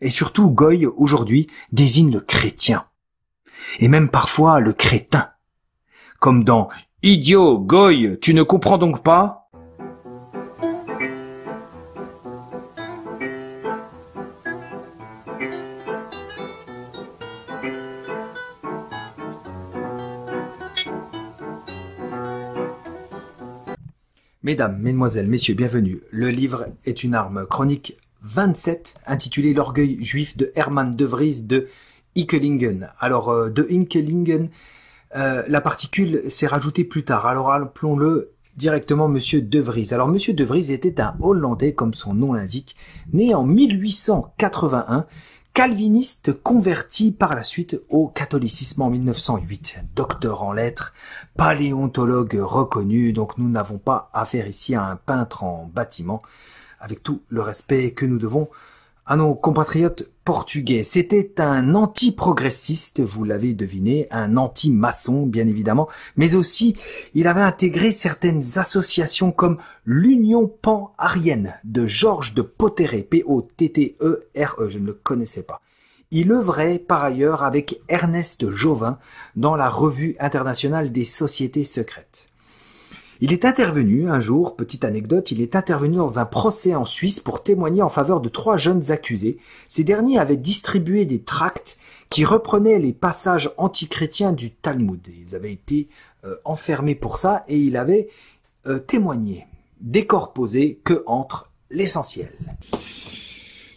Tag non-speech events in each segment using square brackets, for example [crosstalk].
et surtout Goy aujourd'hui désigne le chrétien, et même parfois le crétin, comme dans Idiot, Goy, tu ne comprends donc pas Mesdames, Mesdemoiselles, Messieurs, bienvenue. Le livre est une arme chronique 27 intitulé L'orgueil juif de Hermann de Vries de Hickelingen ». Alors euh, de Inkelingen, euh, la particule s'est rajoutée plus tard. Alors appelons-le directement Monsieur De Vries. Alors Monsieur De Vries était un Hollandais comme son nom l'indique, né en 1881, calviniste converti par la suite au catholicisme en 1908, docteur en lettres, paléontologue reconnu, donc nous n'avons pas affaire ici à un peintre en bâtiment avec tout le respect que nous devons à nos compatriotes portugais. C'était un anti-progressiste, vous l'avez deviné, un anti-maçon bien évidemment, mais aussi il avait intégré certaines associations comme l'Union pan-arienne de Georges de Potteret, P-O-T-T-E-R-E, e, je ne le connaissais pas. Il œuvrait par ailleurs avec Ernest Jovin dans la Revue internationale des sociétés secrètes. Il est intervenu un jour, petite anecdote, il est intervenu dans un procès en Suisse pour témoigner en faveur de trois jeunes accusés. Ces derniers avaient distribué des tracts qui reprenaient les passages antichrétiens du Talmud. Ils avaient été euh, enfermés pour ça et il avait euh, témoigné, décorposé que entre l'essentiel.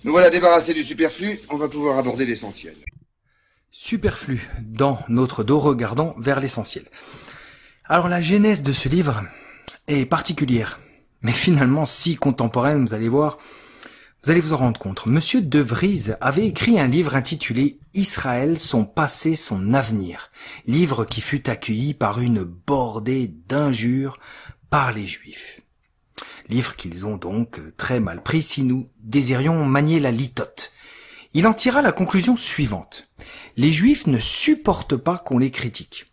Nous voilà débarrassés du superflu, on va pouvoir aborder l'essentiel. Superflu dans notre dos, regardons vers l'essentiel. Alors la genèse de ce livre est particulière, mais finalement si contemporaine, vous allez voir, vous allez vous en rendre compte. Monsieur De Vries avait écrit un livre intitulé Israël, son passé, son avenir, livre qui fut accueilli par une bordée d'injures par les Juifs. Livre qu'ils ont donc très mal pris si nous désirions manier la litote. Il en tira la conclusion suivante. Les Juifs ne supportent pas qu'on les critique.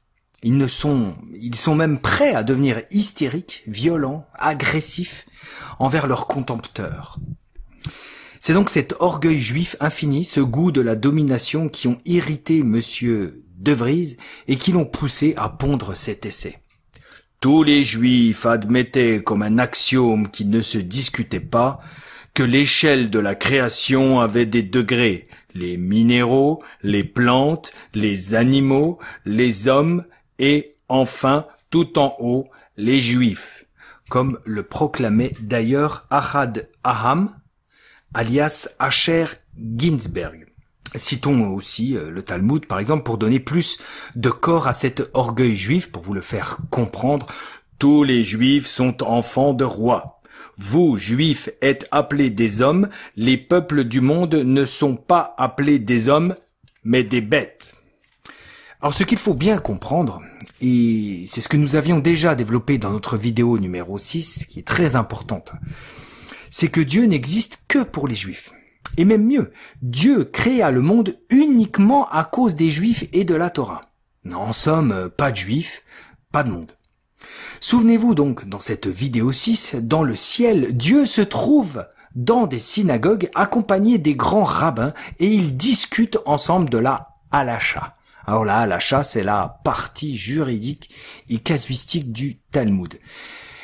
Ils ne sont, ils sont même prêts à devenir hystériques, violents, agressifs envers leurs contempteurs. C'est donc cet orgueil juif infini, ce goût de la domination qui ont irrité monsieur De Vries et qui l'ont poussé à pondre cet essai. Tous les juifs admettaient comme un axiome qui ne se discutait pas que l'échelle de la création avait des degrés, les minéraux, les plantes, les animaux, les hommes, et enfin, tout en haut, les Juifs, comme le proclamait d'ailleurs Ahad Aham, alias Asher Ginsberg. Citons aussi euh, le Talmud, par exemple, pour donner plus de corps à cet orgueil juif, pour vous le faire comprendre. Tous les juifs sont enfants de rois. Vous, juifs, êtes appelés des hommes, les peuples du monde ne sont pas appelés des hommes, mais des bêtes. Alors ce qu'il faut bien comprendre, et c'est ce que nous avions déjà développé dans notre vidéo numéro 6, qui est très importante, c'est que Dieu n'existe que pour les Juifs. Et même mieux, Dieu créa le monde uniquement à cause des Juifs et de la Torah. En somme, pas de Juifs, pas de monde. Souvenez-vous donc, dans cette vidéo 6, dans le ciel, Dieu se trouve dans des synagogues accompagné des grands rabbins et ils discutent ensemble de la halacha. Alors là, la chasse est la partie juridique et casuistique du Talmud.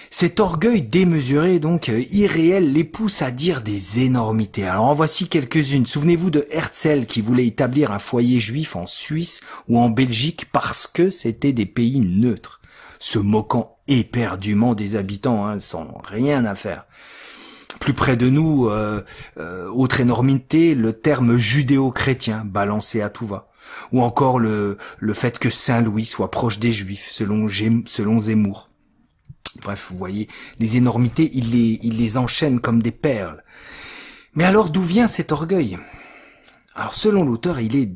Cet orgueil démesuré, donc euh, irréel, les pousse à dire des énormités. Alors en voici quelques-unes. Souvenez-vous de Herzl qui voulait établir un foyer juif en Suisse ou en Belgique parce que c'était des pays neutres, se moquant éperdument des habitants, hein, sans rien à faire plus près de nous, euh, euh, autre énormité, le terme judéo-chrétien balancé à tout va, ou encore le, le fait que Saint-Louis soit proche des Juifs, selon, selon Zemmour. Bref, vous voyez, les énormités, il les, il les enchaîne comme des perles. Mais alors d'où vient cet orgueil Alors selon l'auteur, il est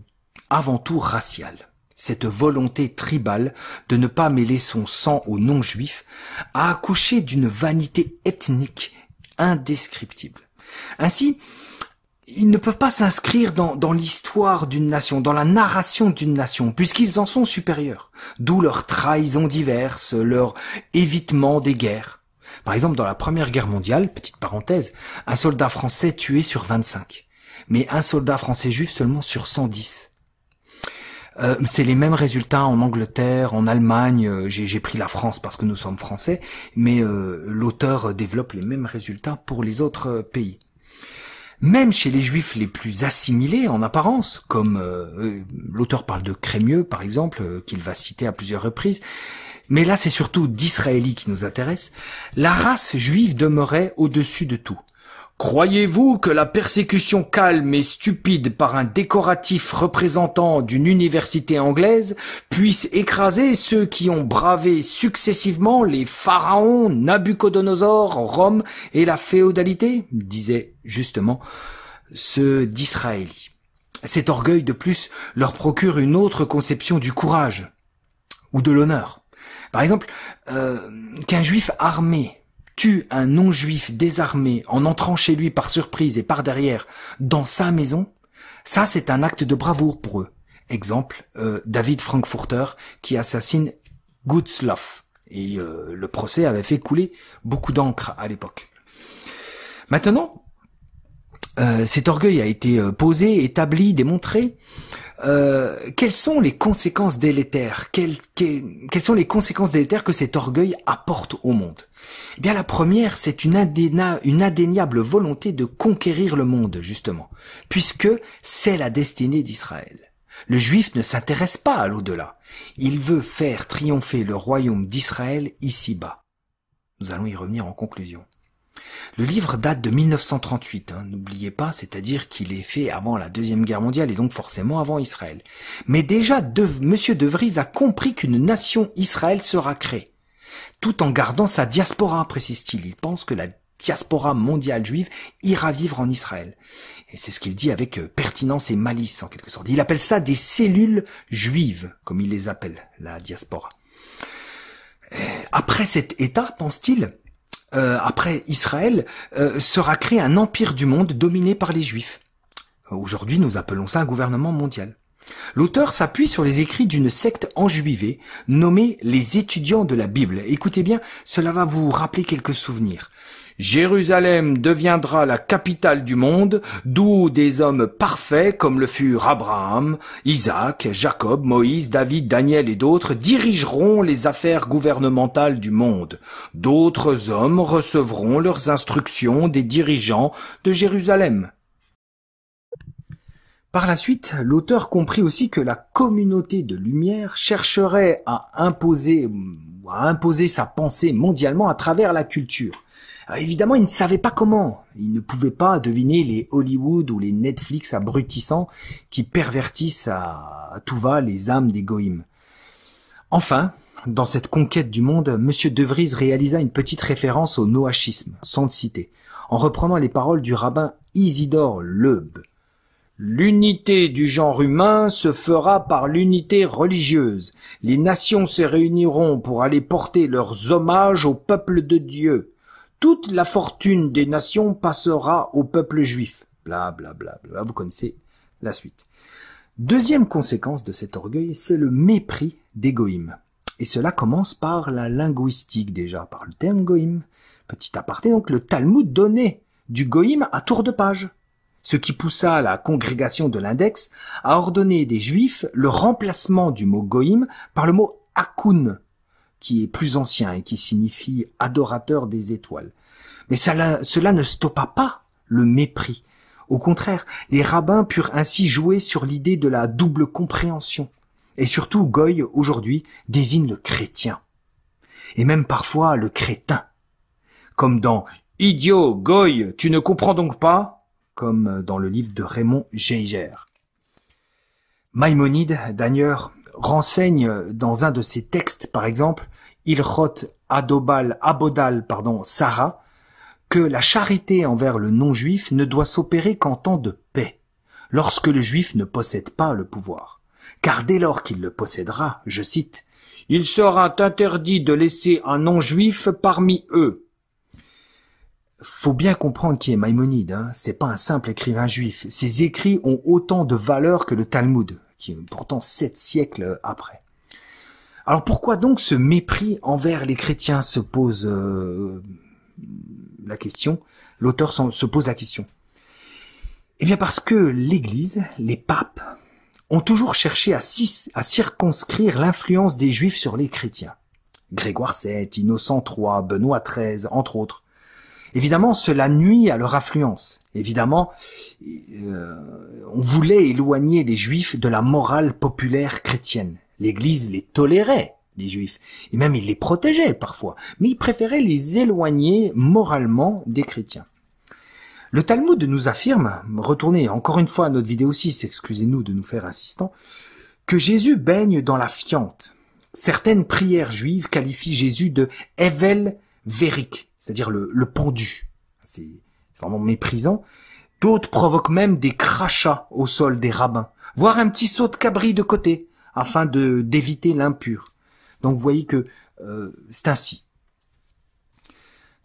avant tout racial cette volonté tribale de ne pas mêler son sang aux non-juifs, a accouché d'une vanité ethnique indescriptible. Ainsi, ils ne peuvent pas s'inscrire dans, dans l'histoire d'une nation, dans la narration d'une nation, puisqu'ils en sont supérieurs, d'où leurs trahisons diverses, leur évitement des guerres. Par exemple, dans la Première Guerre mondiale, petite parenthèse, un soldat français tué sur 25, mais un soldat français juif seulement sur 110. Euh, c'est les mêmes résultats en Angleterre, en Allemagne. Euh, j'ai pris la France parce que nous sommes français, mais euh, l'auteur développe les mêmes résultats pour les autres pays. Même chez les juifs les plus assimilés en apparence, comme l'auteur parle de Crémieux par exemple, qu'il va citer à plusieurs reprises, mais là c'est surtout d'Israélie qui nous intéresse, la race juive demeurait au-dessus de tout. Croyez-vous que la persécution calme et stupide par un décoratif représentant d'une université anglaise puisse écraser ceux qui ont bravé successivement les pharaons, Nabucodonosor, Rome et la féodalité disait justement ceux d'Israël. Cet orgueil de plus leur procure une autre conception du courage ou de l'honneur. Par exemple, euh, qu'un juif armé tue un non-juif désarmé en entrant chez lui par surprise et par derrière dans sa maison, ça c'est un acte de bravoure pour eux. Exemple, euh, David Frankfurter qui assassine Gutzloff. Et euh, le procès avait fait couler beaucoup d'encre à l'époque. Maintenant, euh, cet orgueil a été posé, établi, démontré. Euh, quelles sont les conséquences délétères quelles, que, sont les conséquences délétères que cet orgueil apporte au monde eh Bien, la première, c'est une, une indéniable volonté de conquérir le monde, justement, puisque c'est la destinée d'Israël. Le juif ne s'intéresse pas à l'au-delà. Il veut faire triompher le royaume d'Israël ici-bas. Nous allons y revenir en conclusion. Le livre date de 1938, hein, n'oubliez pas, c'est-à-dire qu'il est fait avant la Deuxième Guerre mondiale et donc forcément avant Israël. Mais déjà, M. De Vries a compris qu'une nation Israël sera créée, tout en gardant sa diaspora, précise-t-il. Il pense que la diaspora mondiale juive ira vivre en Israël. Et c'est ce qu'il dit avec euh, pertinence et malice, en quelque sorte. Il appelle ça des cellules juives, comme il les appelle, la diaspora. Euh, après cet état, pense-t-il, euh, après Israël, euh, sera créé un empire du monde dominé par les Juifs. Aujourd'hui, nous appelons ça un gouvernement mondial. L'auteur s'appuie sur les écrits d'une secte enjuivée nommée les étudiants de la Bible. Écoutez bien, cela va vous rappeler quelques souvenirs. Jérusalem deviendra la capitale du monde, d'où des hommes parfaits comme le furent Abraham, Isaac, Jacob, Moïse, David, Daniel et d'autres dirigeront les affaires gouvernementales du monde. D'autres hommes recevront leurs instructions des dirigeants de Jérusalem. Par la suite, l'auteur comprit aussi que la communauté de lumière chercherait à imposer, à imposer sa pensée mondialement à travers la culture. Euh, évidemment, il ne savait pas comment. Il ne pouvait pas deviner les Hollywood ou les Netflix abrutissants qui pervertissent à, tout va les âmes des goïmes. Enfin, dans cette conquête du monde, M. De Vries réalisa une petite référence au noachisme, sans le citer, en reprenant les paroles du rabbin Isidore Leub. L'unité du genre humain se fera par l'unité religieuse. Les nations se réuniront pour aller porter leurs hommages au peuple de Dieu toute la fortune des nations passera au peuple juif. Bla bla bla bla. Ah, vous connaissez la suite. Deuxième conséquence de cet orgueil, c'est le mépris des goïms. Et cela commence par la linguistique déjà, par le terme goïm. Petit aparté, donc le Talmud donnait du goïm à tour de page, ce qui poussa la congrégation de l'index à ordonner des juifs le remplacement du mot goïm par le mot akoun, qui est plus ancien et qui signifie adorateur des étoiles. Mais cela ne stoppa pas le mépris. Au contraire, les rabbins purent ainsi jouer sur l'idée de la double compréhension. Et surtout, Goy, aujourd'hui, désigne le chrétien. Et même parfois le crétin. Comme dans Idiot, Goy, tu ne comprends donc pas comme dans le livre de Raymond Geiger. Maïmonide, d'ailleurs, renseigne dans un de ses textes, par exemple, Ilhot Adobal, Abodal, pardon, Sarah, que la charité envers le non-juif ne doit s'opérer qu'en temps de paix, lorsque le juif ne possède pas le pouvoir. Car dès lors qu'il le possédera, je cite, il sera interdit de laisser un non-juif parmi eux. Faut bien comprendre qui est Maïmonide, hein. c'est pas un simple écrivain juif. Ses écrits ont autant de valeur que le Talmud, qui est pourtant sept siècles après. Alors pourquoi donc ce mépris envers les chrétiens se pose euh, la question, l'auteur se pose la question. Eh bien parce que l'Église, les papes, ont toujours cherché à, circonscrire l'influence des Juifs sur les chrétiens. Grégoire VII, Innocent III, Benoît XIII, entre autres. Évidemment, cela nuit à leur influence. Évidemment, euh, on voulait éloigner les Juifs de la morale populaire chrétienne. L'Église les tolérait, les juifs. Et même il les protégeait parfois, mais il préférait les éloigner moralement des chrétiens. Le Talmud nous affirme, retournez encore une fois à notre vidéo 6, excusez-nous de nous faire insistant, que Jésus baigne dans la fiente. Certaines prières juives qualifient Jésus de Evel v'erik, c'est-à-dire le, pendu. C'est vraiment méprisant. D'autres provoquent même des crachats au sol des rabbins, voire un petit saut de cabri de côté, afin de d'éviter l'impur. Donc vous voyez que euh, c'est ainsi.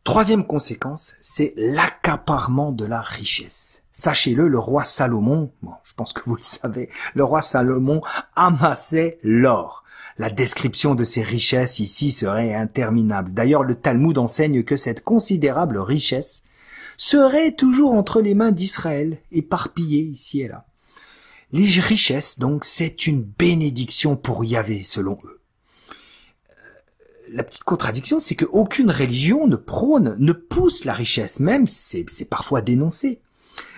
Troisième conséquence, c'est l'accaparement de la richesse. Sachez-le, le roi Salomon, bon, je pense que vous le savez, le roi Salomon amassait l'or. La description de ses richesses ici serait interminable. D'ailleurs, le Talmud enseigne que cette considérable richesse serait toujours entre les mains d'Israël, éparpillée ici et là. Les richesses, donc, c'est une bénédiction pour Yahvé, selon eux la petite contradiction, c'est qu'aucune religion ne prône, ne pousse la richesse, même c'est parfois dénoncé.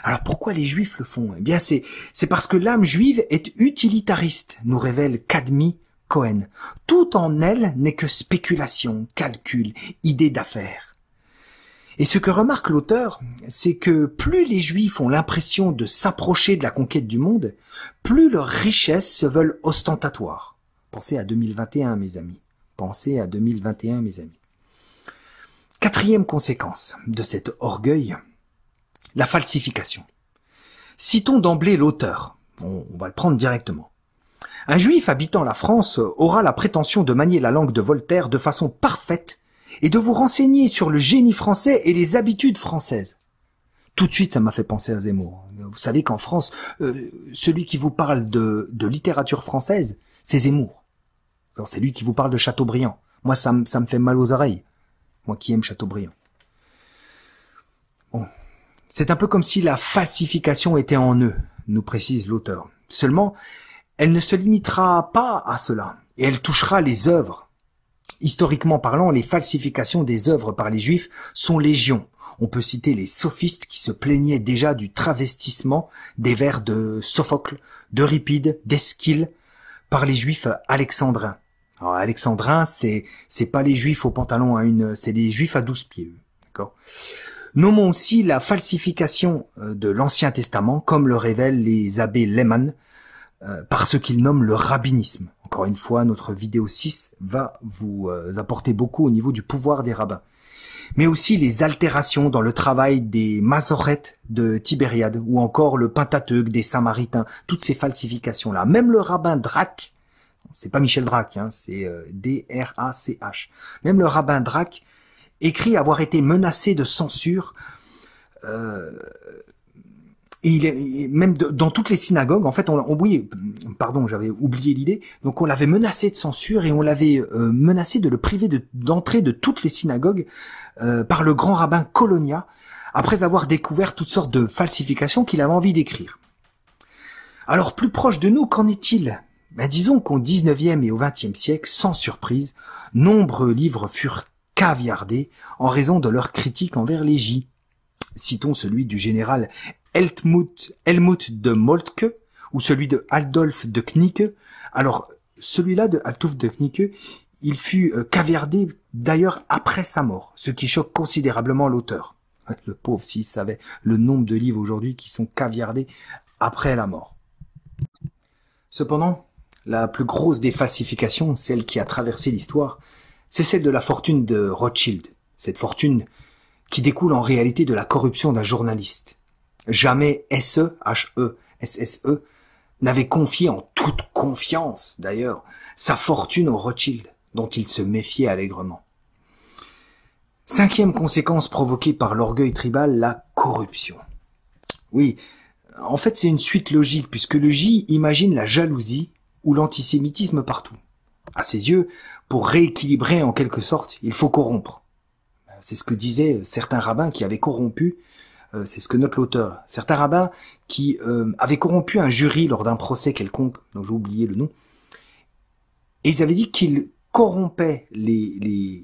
Alors pourquoi les juifs le font Eh bien c'est parce que l'âme juive est utilitariste, nous révèle Kadmi Cohen. Tout en elle n'est que spéculation, calcul, idée d'affaires. Et ce que remarque l'auteur, c'est que plus les juifs ont l'impression de s'approcher de la conquête du monde, plus leurs richesses se veulent ostentatoires. Pensez à 2021, mes amis. Pensez à 2021, mes amis. Quatrième conséquence de cet orgueil, la falsification. Citons d'emblée l'auteur. On, va le prendre directement. Un juif habitant la France aura la prétention de manier la langue de Voltaire de façon parfaite et de vous renseigner sur le génie français et les habitudes françaises. Tout de suite, ça m'a fait penser à Zemmour. Vous savez qu'en France, euh, celui qui vous parle de, de littérature française, c'est Zemmour. C'est lui qui vous parle de Chateaubriand. Moi, ça, ça me fait mal aux oreilles. Moi qui aime Chateaubriand. C'est un peu comme si la falsification était en eux, nous précise l'auteur. Seulement, elle ne se limitera pas à cela, et elle touchera les œuvres. Historiquement parlant, les falsifications des œuvres par les juifs sont légion. On peut citer les sophistes qui se plaignaient déjà du travestissement des vers de Sophocle, d'Euripide, d'Eschyle par les juifs alexandrins. Alors alexandrin, c'est c'est pas les juifs au pantalon à hein, une, c'est les juifs à douze pieds. D'accord. Nommons aussi la falsification euh, de l'Ancien Testament, comme le révèlent les abbés Lehmann, euh, par ce qu'ils nomment le rabbinisme. Encore une fois, notre vidéo 6 va vous euh, apporter beaucoup au niveau du pouvoir des rabbins. Mais aussi les altérations dans le travail des mazorètes de Tibériade, ou encore le Pentateuque des Samaritains, toutes ces falsifications-là. Même le rabbin Drac, c'est pas Michel Drac, hein, c'est D-R-A-C-H. Euh, même le rabbin Drac écrit avoir été menacé de censure. Euh, et il est, même dans toutes les synagogues, en fait, on, l'a oublié. pardon, j'avais oublié l'idée. Donc on l'avait menacé de censure et on l'avait euh, menacé de le priver d'entrée de, toutes les synagogues par le grand rabbin Colonia, après avoir découvert toutes sortes de falsifications qu'il avait envie d'écrire. Alors plus proche de nous, qu'en est-il disons qu'au XIXe et au XXe siècle, sans surprise, nombreux livres furent caviardés en raison de leurs critiques envers les J. Citons celui du général Helmut, de Moltke ou celui de Adolf de Knieke. Alors, celui-là de Adolf de Knieke, il fut euh, caviardé d'ailleurs après sa mort, ce qui choque considérablement l'auteur. Le pauvre s'il savait le nombre de livres aujourd'hui qui sont caviardés après la mort. Cependant, la plus grosse des falsifications, celle qui a traversé l'histoire, c'est celle de la fortune de Rothschild. Cette fortune qui découle en réalité de la corruption d'un journaliste. Jamais SE, HE, SSE, n'avait confié en toute confiance, d'ailleurs, sa fortune au Rothschild, dont il se méfiait allègrement. Cinquième conséquence provoquée par l'orgueil tribal, la corruption. Oui, en fait c'est une suite logique, puisque le J imagine la jalousie ou l'antisémitisme partout. À ses yeux, pour rééquilibrer en quelque sorte, il faut corrompre. Euh, c'est ce que disaient euh, certains rabbins qui avaient corrompu, euh, c'est ce que note l'auteur, certains rabbins qui avaient corrompu un jury lors d'un procès quelconque, dont j'ai oublié le nom, et ils avaient dit qu'ils corrompaient les,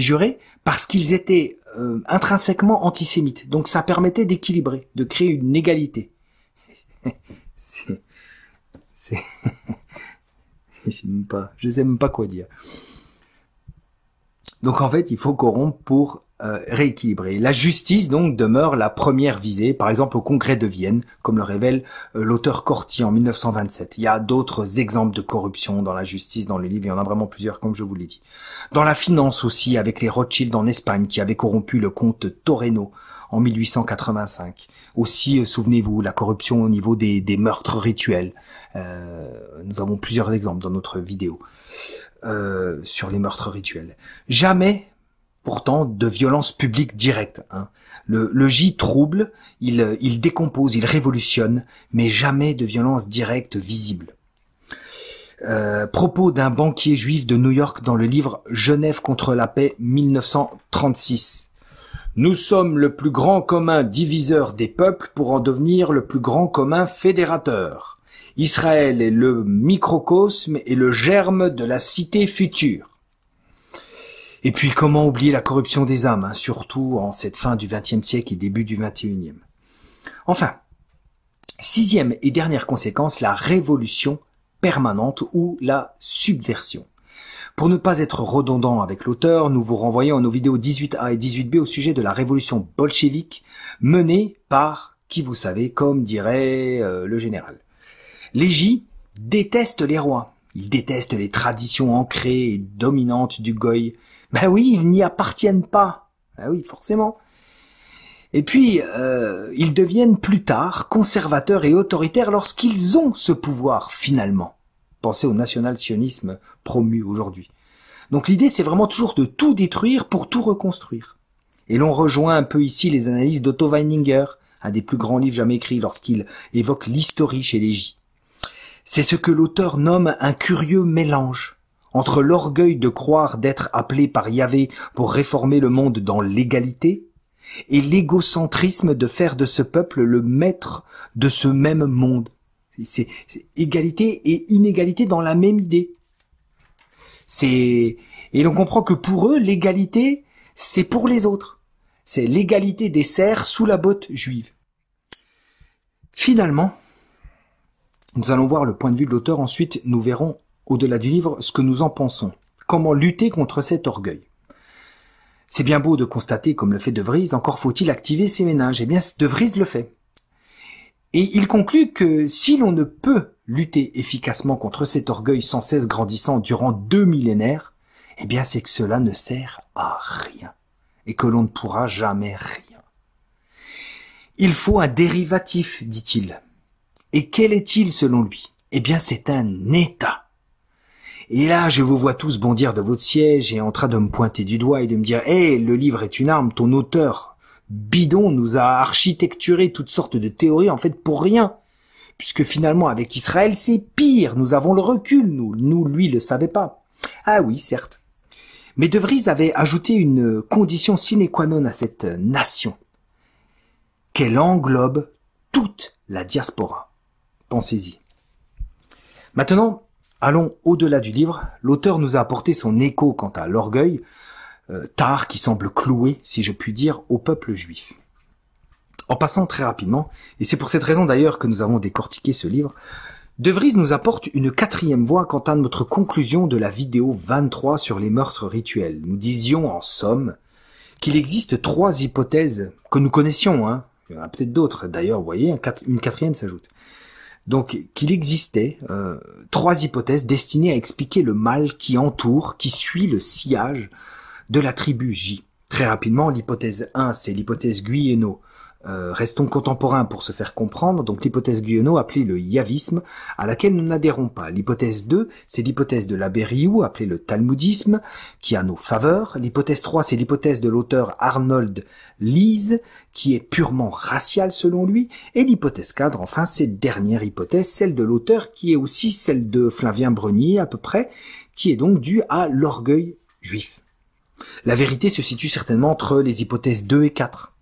jurés parce qu'ils étaient intrinsèquement antisémites. Donc ça permettait d'équilibrer, de créer une égalité. [laughs] c'est je ne sais même pas quoi dire. Donc en fait, il faut corrompre pour euh, rééquilibrer. La justice donc demeure la première visée, par exemple au Congrès de Vienne, comme le révèle euh, l'auteur Corti en 1927. Il y a d'autres exemples de corruption dans la justice dans les livres. il y en a vraiment plusieurs comme je vous l'ai dit. Dans la finance aussi, avec les Rothschild en Espagne qui avaient corrompu le comte Torreno en 1885. Aussi, euh, souvenez-vous, la corruption au niveau des, meurtres rituels. Euh, nous avons plusieurs exemples dans notre vidéo euh, sur les meurtres rituels. Jamais, pourtant de violence publique directe. Hein. Le, J trouble, il, décompose, il révolutionne, mais jamais de violence directe visible. propos d'un banquier juif de New York dans le livre Genève contre la paix 1936. Nous sommes le plus grand commun diviseur des peuples pour en devenir le plus grand commun fédérateur. Israël est le microcosme et le germe de la cité future. Et puis comment oublier la corruption des âmes, hein, surtout en cette fin du XXe siècle et début du XXIe. Enfin, sixième et dernière conséquence, la révolution permanente ou la subversion. Pour ne pas être redondant avec l'auteur, nous vous renvoyons à nos vidéos 18A et 18B au sujet de la révolution bolchevique menée par qui vous savez, comme dirait euh, le général. Les J détestent les rois. Ils détestent les traditions ancrées et dominantes du goy. Ben oui, ils n'y appartiennent pas. Ben oui, forcément. Et puis, euh, ils deviennent plus tard conservateurs et autoritaires lorsqu'ils ont ce pouvoir, finalement. Pensez au national-sionisme promu aujourd'hui. Donc l'idée, c'est vraiment toujours de tout détruire pour tout reconstruire. Et l'on rejoint un peu ici les analyses d'Otto Weininger, un des plus grands livres jamais écrits lorsqu'il évoque l'historie chez les J. C'est ce que l'auteur nomme un curieux mélange entre l'orgueil de croire d'être appelé par Yahvé pour réformer le monde dans l'égalité et l'égocentrisme de faire de ce peuple le maître de ce même monde. C'est égalité et inégalité dans la même idée. C'est et l'on comprend que pour eux, l'égalité, c'est pour les autres. C'est l'égalité des serfs sous la botte juive. Finalement, nous allons voir le point de vue de l'auteur. Ensuite, nous verrons au-delà du livre ce que nous en pensons. Comment lutter contre cet orgueil C'est bien beau de constater, comme le fait De Vries, encore faut-il activer ses ménages. Eh bien, De Vries le fait. Et il conclut que si l'on ne peut lutter efficacement contre cet orgueil sans cesse grandissant durant deux millénaires, eh bien c'est que cela ne sert à rien et que l'on ne pourra jamais rien. Il faut un dérivatif, dit-il. Et quel est-il selon lui Eh bien c'est un état. Et là, je vous vois tous bondir de votre siège et en train de me pointer du doigt et de me dire "Eh, le livre est une arme, ton auteur bidon nous a architecturé toutes sortes de théories en fait pour rien. Puisque finalement avec Israël c'est pire, nous avons le recul, nous, nous lui le savait pas. Ah oui, certes. Mais De Vries avait ajouté une condition sine qua non à cette nation, qu'elle englobe toute la diaspora. Pensez-y. Maintenant, allons au-delà du livre, l'auteur nous a apporté son écho quant à l'orgueil, euh, tard qui semble cloué, si je puis dire, au peuple juif. En passant très rapidement, et c'est pour cette raison d'ailleurs que nous avons décortiqué ce livre, De Vries nous apporte une quatrième voie quant à notre conclusion de la vidéo 23 sur les meurtres rituels. Nous disions en somme qu'il existe trois hypothèses que nous connaissions, hein. il y en a peut-être d'autres d'ailleurs, vous voyez, une quatrième s'ajoute. Donc qu'il existait euh, trois hypothèses destinées à expliquer le mal qui entoure, qui suit le sillage de la tribu J. Très rapidement, l'hypothèse 1, c'est l'hypothèse Guyeno. Euh, restons contemporains pour se faire comprendre, donc l'hypothèse Guyeno, appelée le yavisme, à laquelle nous n'adhérons pas. L'hypothèse 2, c'est l'hypothèse de l'abbé riou appelée le talmudisme, qui a nos faveurs. L'hypothèse 3, c'est l'hypothèse de l'auteur Arnold Lise, qui est purement racial selon lui. Et l'hypothèse cadre, enfin, cette dernière hypothèse, celle de l'auteur, qui est aussi celle de Flavien Brenier à peu près, qui est donc due à l'orgueil juif. La vérité se situe certainement entre les hypothèses 2 et 4.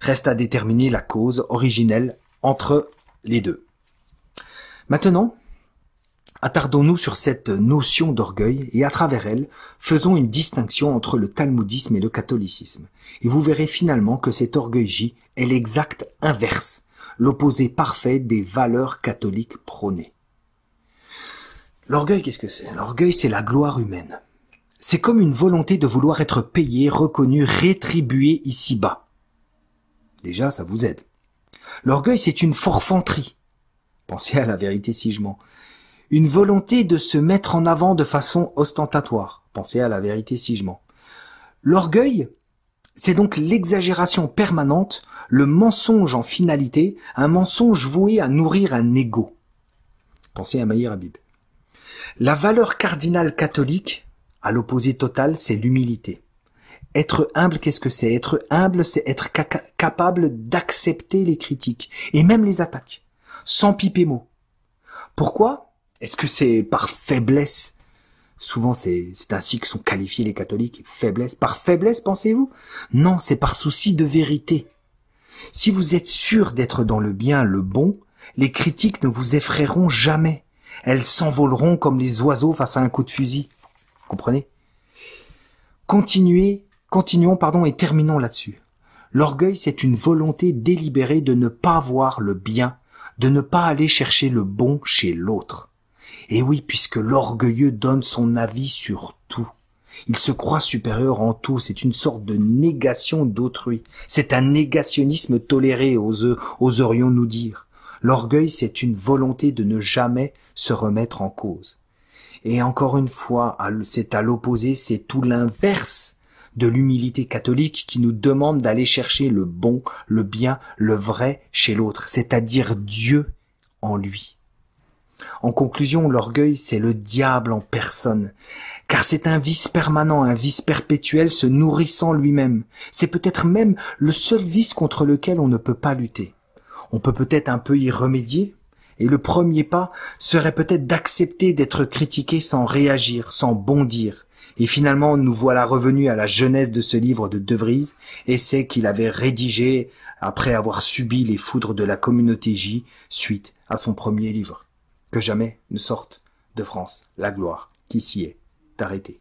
Reste à déterminer la cause originelle entre les deux. Maintenant, attardons-nous sur cette notion d'orgueil et à travers elle, faisons une distinction entre le talmudisme et le catholicisme. Et vous verrez finalement que cet orgueil J est l'exact inverse, l'opposé parfait des valeurs catholiques prônées. L'orgueil, qu'est-ce que c'est L'orgueil, c'est la gloire humaine c'est comme une volonté de vouloir être payé, reconnu, rétribué ici-bas. Déjà, ça vous aide. L'orgueil, c'est une forfanterie. Pensez à la vérité si je mens. Une volonté de se mettre en avant de façon ostentatoire. Pensez à la vérité si je mens. L'orgueil, c'est donc l'exagération permanente, le mensonge en finalité, un mensonge voué à nourrir un ego. Pensez à Maïr Habib. La valeur cardinale catholique, à l'opposé total, c'est l'humilité. Être humble, qu'est-ce que c'est Être humble, c'est être capable d'accepter les critiques et même les attaques, sans piper mot. Pourquoi Est-ce que c'est par faiblesse Souvent, c'est ainsi que sont qualifiés les catholiques. Faiblesse. Par faiblesse, pensez-vous Non, c'est par souci de vérité. Si vous êtes sûr d'être dans le bien, le bon, les critiques ne vous effrayeront jamais. Elles s'envoleront comme les oiseaux face à un coup de fusil comprenez Continuez, continuons pardon et terminons là-dessus. L'orgueil, c'est une volonté délibérée de ne pas voir le bien, de ne pas aller chercher le bon chez l'autre. Et oui, puisque l'orgueilleux donne son avis sur tout. Il se croit supérieur en tout, c'est une sorte de négation d'autrui. C'est un négationnisme toléré, oserions-nous dire. L'orgueil, c'est une volonté de ne jamais se remettre en cause. Et encore une fois, c'est à l'opposé, c'est tout l'inverse de l'humilité catholique qui nous demande d'aller chercher le bon, le bien, le vrai chez l'autre, c'est-à-dire Dieu en lui. En conclusion, l'orgueil, c'est le diable en personne, car c'est un vice permanent, un vice perpétuel se nourrissant lui-même. C'est peut-être même le seul vice contre lequel on ne peut pas lutter. On peut peut-être un peu y remédier, et le premier pas serait peut-être d'accepter d'être critiqué sans réagir, sans bondir. Et finalement, nous voilà revenus à la jeunesse de ce livre de De Vries, essai qu'il avait rédigé après avoir subi les foudres de la communauté J suite à son premier livre. Que jamais ne sorte de France la gloire qui s'y est arrêtée.